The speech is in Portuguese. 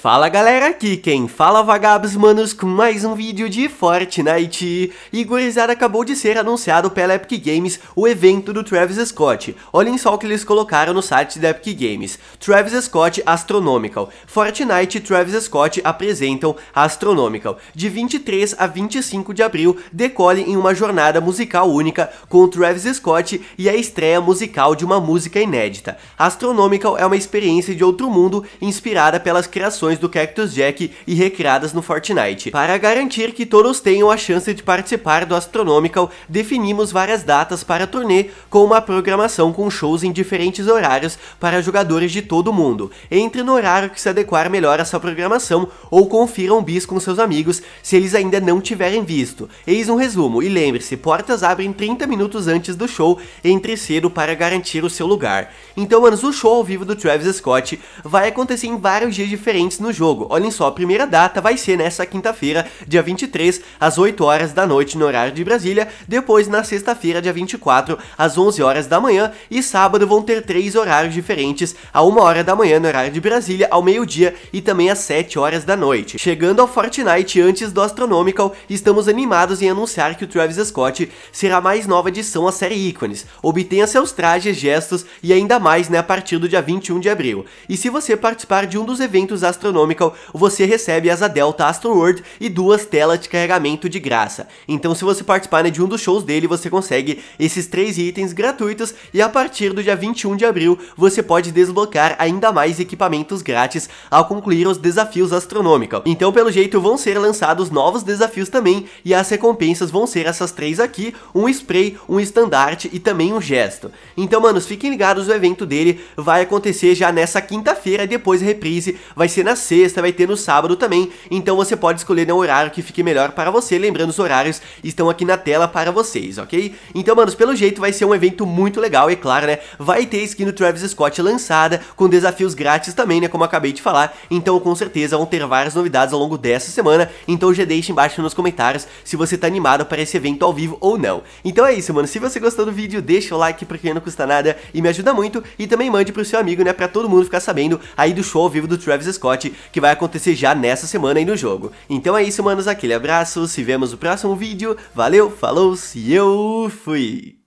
Fala galera, aqui quem fala vagabos manos com mais um vídeo de Fortnite. E gurizada, acabou de ser anunciado pela Epic Games o evento do Travis Scott. Olhem só o que eles colocaram no site da Epic Games. Travis Scott Astronomical. Fortnite e Travis Scott apresentam Astronomical. De 23 a 25 de abril, decolhe em uma jornada musical única com Travis Scott e a estreia musical de uma música inédita. Astronomical é uma experiência de outro mundo inspirada pelas criações do Cactus Jack e recriadas no Fortnite. Para garantir que todos tenham a chance de participar do Astronomical, definimos várias datas para a turnê com uma programação com shows em diferentes horários para jogadores de todo mundo. Entre no horário que se adequar melhor a sua programação ou confira um bis com seus amigos se eles ainda não tiverem visto. Eis um resumo e lembre-se, portas abrem 30 minutos antes do show, entre cedo para garantir o seu lugar. Então, anos, o show ao vivo do Travis Scott vai acontecer em vários dias diferentes no jogo. Olhem só, a primeira data vai ser nessa quinta-feira, dia 23, às 8 horas da noite no horário de Brasília, depois na sexta-feira, dia 24, às 11 horas da manhã e sábado vão ter três horários diferentes, a 1 hora da manhã no horário de Brasília, ao meio-dia e também às 7 horas da noite. Chegando ao Fortnite antes do Astronomical, estamos animados em anunciar que o Travis Scott será a mais nova adição à série Ícones. Obtenha seus trajes, gestos e ainda mais né, a partir do dia 21 de abril. E se você participar de um dos eventos astronômicos Astronomical, você recebe as Delta Astro World e duas telas de carregamento de graça. Então se você participar né, de um dos shows dele, você consegue esses três itens gratuitos e a partir do dia 21 de abril, você pode desbloquear ainda mais equipamentos grátis ao concluir os desafios Astronomical. Então pelo jeito vão ser lançados novos desafios também e as recompensas vão ser essas três aqui, um spray, um estandarte e também um gesto. Então manos, fiquem ligados, o evento dele vai acontecer já nessa quinta-feira, depois reprise, vai ser na sexta, vai ter no sábado também, então você pode escolher né, horário que fique melhor para você, lembrando os horários estão aqui na tela para vocês, ok? Então, manos, pelo jeito vai ser um evento muito legal, e é claro, né, vai ter skin do Travis Scott lançada, com desafios grátis também, né, como acabei de falar, então com certeza vão ter várias novidades ao longo dessa semana, então já deixa embaixo nos comentários se você tá animado para esse evento ao vivo ou não. Então é isso, mano, se você gostou do vídeo, deixa o like porque não custa nada e me ajuda muito, e também mande pro seu amigo, né, pra todo mundo ficar sabendo aí do show ao vivo do Travis Scott, que vai acontecer já nessa semana aí no jogo. Então é isso, manos, aquele abraço, se vemos no próximo vídeo, valeu, falou, se eu fui!